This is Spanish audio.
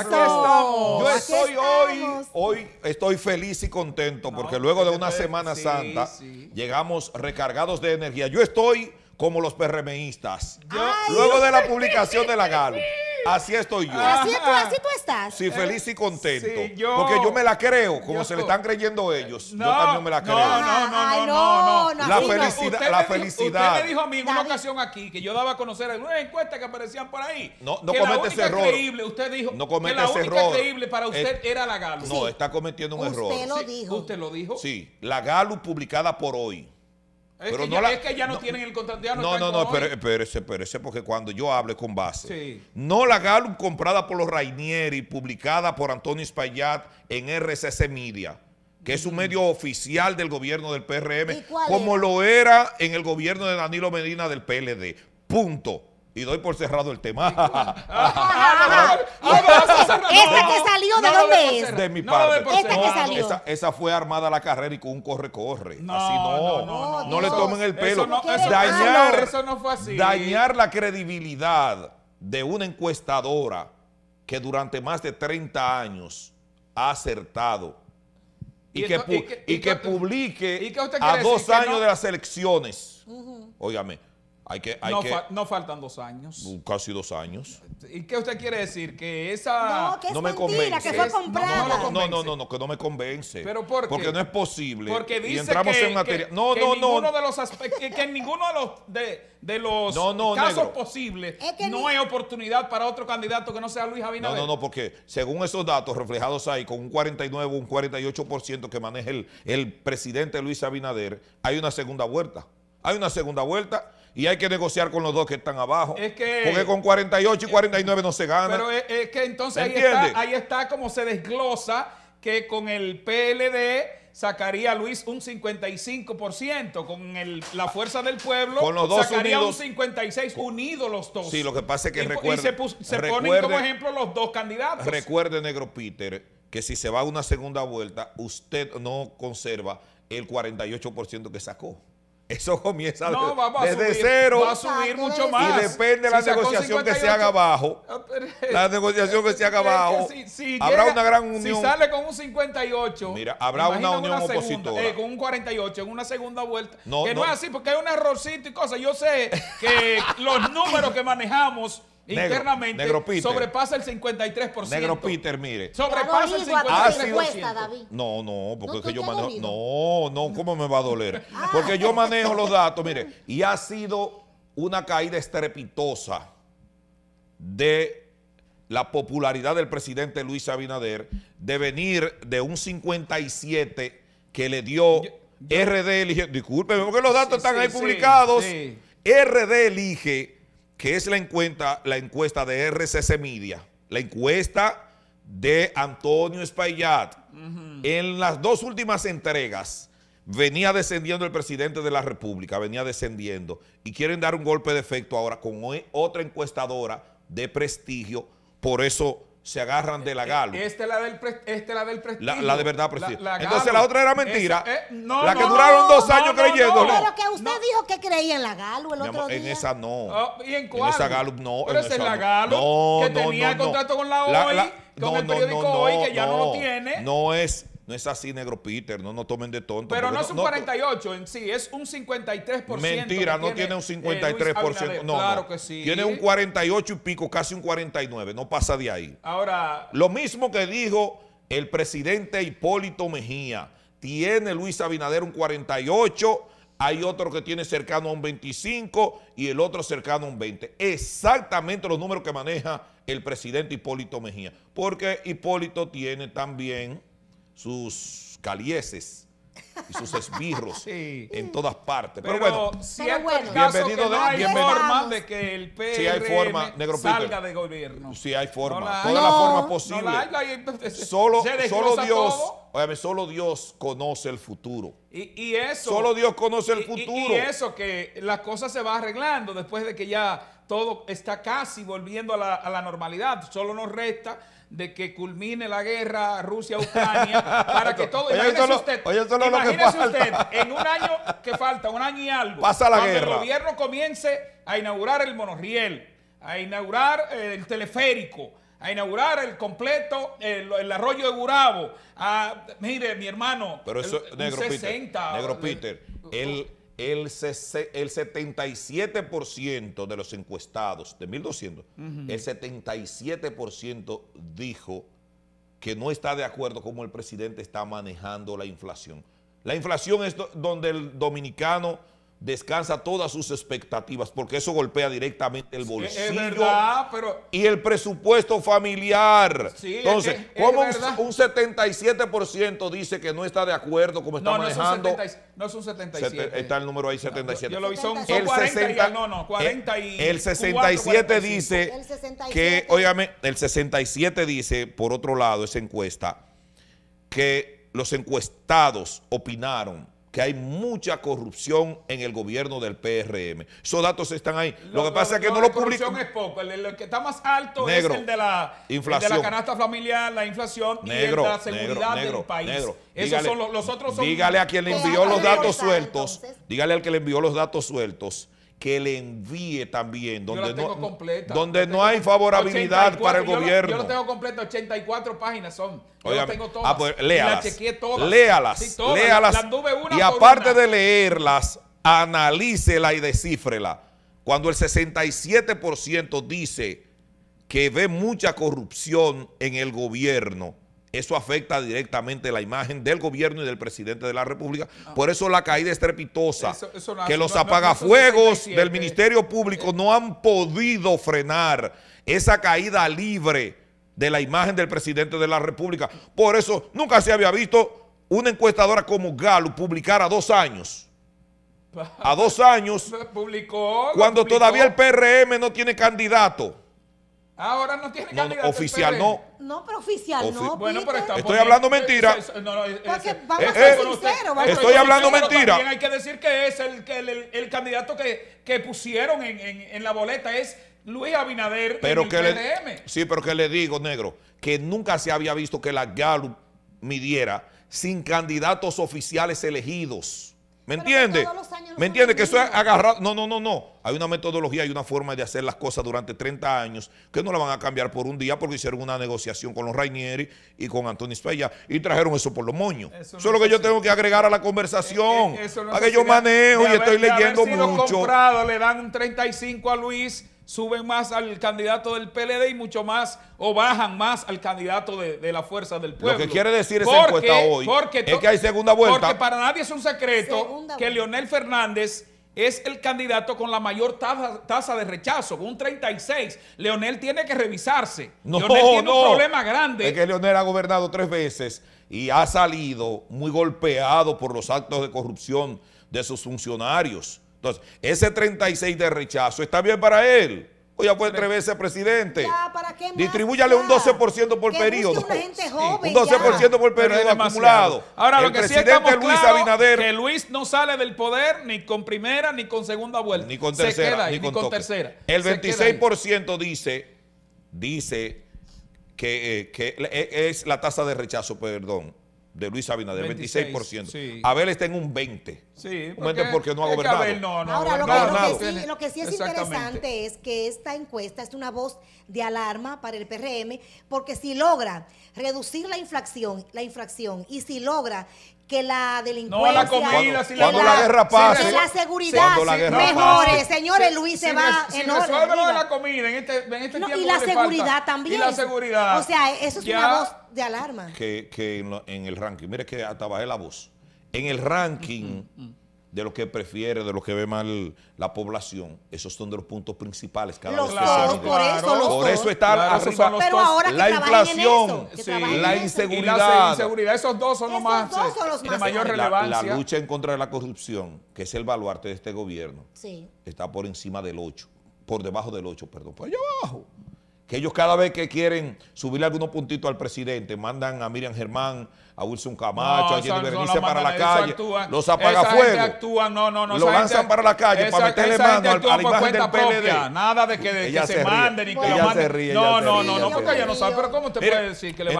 estamos. Yo estoy hoy, hoy estoy feliz y contento porque luego de una pues, Semana Santa llegamos recargados de energía. Yo estoy como los PRMistas. luego de la publicación de la Galo. Así estoy yo. Así tú, estás. Sí, feliz y contento. porque yo me la creo, como se le están creyendo ellos. yo también me la creo. No, no, no, no, no, no, La felicidad, usted la felicidad. Usted me dijo a mí en una ocasión aquí que yo daba a conocer en una encuesta que aparecían por ahí. No, no comete ese error. Creíble, usted dijo no comete que la única error. creíble para eh, usted era la Galo. No, está cometiendo un error. Usted lo dijo. ¿Usted lo dijo? Sí, la Galu publicada por hoy. Es, que, no ya, es que ya no, tienen el contrato. no, no, no, pero, espérese, espérese, porque cuando yo hable con base, no la Gallup comprada por los Rainieri, publicada por Antonio Espaillat en RCC Media, que es un mm. medio oficial del gobierno del PRM, como lo era en el gobierno de Danilo Medina del PLD. Punto. Y doy por cerrado el tema. esa que salió de dónde es? De mi parte. Esa, fue armada la carrera y con un corre-corre. así no. No, le tomen el pelo. dañar, eso no fue así. Dañar la credibilidad de una encuestadora que durante más de 30 años ha acertado y, que, publique a dos años de las elecciones, óigame, no, faltan dos años. Mm, casi dos años. ¿Y qué usted quiere decir? Que esa... No, que es me convence. que fue comprada. No, no, no, no, que no me convence. ¿Pero por qué? Porque no es posible. Porque dice entramos que, en no, ninguno De los que, ninguno de los, casos posibles no hay oportunidad para otro candidato que no sea Luis Abinader. No, no, no, porque según esos datos reflejados ahí, con un 49, un 48% que maneja el, el presidente Luis Abinader, hay una segunda vuelta. Hay una segunda vuelta y hay que negociar con los dos que están abajo. porque con 48 y 49 no se gana. Pero es, que entonces ahí está, ahí como se desglosa que con el PLD sacaría Luis un 55%, con la fuerza del pueblo sacaría un 56% unidos los dos. Sí, lo que pasa es que recuerde, se, ponen como ejemplo los dos candidatos. Recuerde, Negro Peter, que si se va a una segunda vuelta, usted no conserva el 48% que sacó. Eso comienza desde cero. Va mucho más. Y depende de la negociación que se haga abajo. La negociación que se haga abajo. habrá una gran unión. Si sale con un 58. Mira, habrá una unión opositora. Eh, con un 48 en una segunda vuelta. que no, no es así porque hay un errorcito y cosas. Yo sé que los números que manejamos internamente sobrepasa el 53%. Negro Peter, mire. Sobrepasa el 53%. No, no, porque yo manejo. No, no, ¿cómo me va a doler? Ah. Porque yo manejo los datos, mire, y ha sido una caída estrepitosa de la popularidad del presidente Luis Abinader de venir de un 57 que le dio RD elige, discúlpeme porque los datos están ahí publicados, RD elige que es la encuesta, la encuesta de RCC Media, la encuesta de Antonio Espaillat. En las dos últimas entregas venía descendiendo el presidente de la República, venía descendiendo, y quieren dar un golpe de efecto ahora con otra encuestadora de prestigio, por eso se agarran de la eh, eh, galo. Esta es la del, pre, la del prestigio. La, de verdad prestigio. Entonces la otra era mentira. Eh, la que duraron dos no, años No, Pero que usted dijo que creía en la galo el otro día. Oh, en esa no. ¿Y en cuál? En esa galo no. Pero esa es la galo que tenía el contrato con la OI, con el periódico Hoy, que ya no lo tiene. No es no es así, negro Peter, no nos tomen de tonto. Pero no es un 48 en sí, es un 53%. Mentira, no tiene, un 53%. Eh, no, claro que sí. Tiene un 48 y pico, casi un 49, no pasa de ahí. Ahora. Lo mismo que dijo el presidente Hipólito Mejía. Tiene Luis Abinader un 48, hay otro que tiene cercano a un 25 y el otro cercano a un 20. Exactamente los números que maneja el presidente Hipólito Mejía. Porque Hipólito tiene también sus calieces y sus esbirros en todas partes. Pero, bueno, si bienvenido de, hay forma de que el PRM salga de gobierno. Si hay forma, toda la forma posible. solo, solo Dios, solo Dios conoce el futuro. Y, eso. Solo Dios conoce el futuro. Y, eso que las cosas se va arreglando después de que ya todo está casi volviendo a la, normalidad. Solo nos resta de que culmine la guerra Rusia-Ucrania para que todo. Oye, imagínese usted, oye, imagínese usted en un año que falta, un año y algo, Pasa la cuando el gobierno comience a inaugurar el monorriel, a inaugurar eh, el teleférico, a inaugurar el completo, el, arroyo de Burabo. Ah, mire, mi hermano, Pero negro 60, Peter, negro Peter, el uh, el, 77% de los encuestados, de 1.200, el 77% dijo que no está de acuerdo cómo el presidente está manejando la inflación. La inflación es donde el dominicano descansa todas sus expectativas, porque eso golpea directamente el bolsillo es verdad, pero... y el presupuesto familiar. Entonces, ¿cómo un, 77% dice que no está de acuerdo como está no, manejando? No, es un, no es un 77. está el número ahí, 77. Ah, el no, no, eh, El 67 dice que, óigame, el 67 dice, por otro lado, esa encuesta, que los encuestados opinaron que hay mucha corrupción en el gobierno del PRM. Esos datos están ahí. Lo, que pasa es que no lo publican. La corrupción es poco. El, que está más alto es el de, la, inflación. de la canasta familiar, la inflación negro, y la seguridad del país. son los, otros Dígale a quien le envió los datos sueltos. Dígale al que le envió los datos sueltos que le envíe también, donde no, donde no hay favorabilidad para el gobierno. yo lo tengo completo, 84 páginas son. Yo tengo ah, todas. Ah, pues, léalas. todas. Léalas. léalas. y aparte de leerlas, analícela y descifrela Cuando el 67% dice que ve mucha corrupción en el gobierno, eso afecta directamente la imagen del gobierno y del presidente de la República. Ah. Por eso la caída estrepitosa que los apagafuegos del Ministerio Público no han podido frenar esa caída libre de la imagen del presidente de la República. Por eso nunca se había visto una encuestadora como Galo publicar a dos años. A dos años. cuando todavía el PRM no tiene candidato. Ahora no tiene candidato. oficial no. No, pero oficial no. Bueno, Estoy hablando mentira. vamos a eh, ser eh, estoy hablando mentira. También hay que decir que es el, que el, candidato que, pusieron en, la boleta. Es Luis Abinader pero sí, pero que le digo, negro, que nunca se había visto que la Gallup midiera sin candidatos oficiales elegidos. ¿Me entiende? ¿Me entiende? Que eso es agarrado. No, no, no, no. Hay una metodología, y una forma de hacer las cosas durante 30 años que no la van a cambiar por un día porque hicieron una negociación con los Rainieri y con Antonio Espella y trajeron eso por los moños. Eso, es lo que yo tengo que agregar a la conversación. Eh, eh, para que yo manejo y estoy leyendo le dan 35 a Luis suben más al candidato del PLD y mucho más o bajan más al candidato de, la fuerza del pueblo. Lo que quiere decir esa encuesta hoy es que hay segunda vuelta. Porque para nadie es un secreto que Leonel Fernández es el candidato con la mayor tasa, de rechazo, un 36. Leonel tiene que revisarse. No, Leonel tiene un problema grande. Es que Leonel ha gobernado tres veces y ha salido muy golpeado por los actos de corrupción de sus funcionarios. Entonces, ese 36 de rechazo está bien para él. O ya fue tres veces presidente. Ya, ¿para qué más, Distribúyale un 12% por que periodo. un 12% por periodo acumulado. Ahora, lo que sí estamos Luis claro Abinader, que Luis no sale del poder ni con primera ni con segunda vuelta. Ni con tercera. ni, con, tercera. El 26% dice, dice que eh, eh, es la tasa de rechazo, perdón de Luis Abinader, 26%. 26% sí. Abel está en un 20%. Sí, porque, no ha gobernado. Abel no, no, Ahora, no, lo, que, lo, que sí, lo, que, sí, es interesante es que esta encuesta es una voz de alarma para el PRM, porque si logra reducir la inflación, la infracción y si logra que la delincuencia, no, la comida, si cuando, la, guerra pase, que la seguridad la mejore, señores, Luis se va si en orden. de la comida en este, en este tiempo y la seguridad también. Y la seguridad. O sea, eso es una voz de alarma. Que, en, el ranking, mire que hasta bajé la voz. En el ranking de lo que prefiere, de lo que ve mal la población, esos son de los puntos principales vez claro, Por eso, la inflación, la inseguridad. Esos dos son los más, de eh, mayor relevancia. La, lucha en contra de la corrupción, que es el baluarte de este gobierno, está por encima del 8 por debajo del 8, perdón, por allá abajo que ellos cada vez que quieren subirle algunos puntitos al presidente, mandan a Miriam Germán, a Wilson Camacho, a Jenny Berenice para la calle, los apaga actúan, los no, lanzan para la calle para meterle mano a, a la imagen del PLD. nada de que, de, se, manden y que lo manden. Ríe, no, no, no, no, porque ella no sabe, pero ¿cómo usted puede decir que le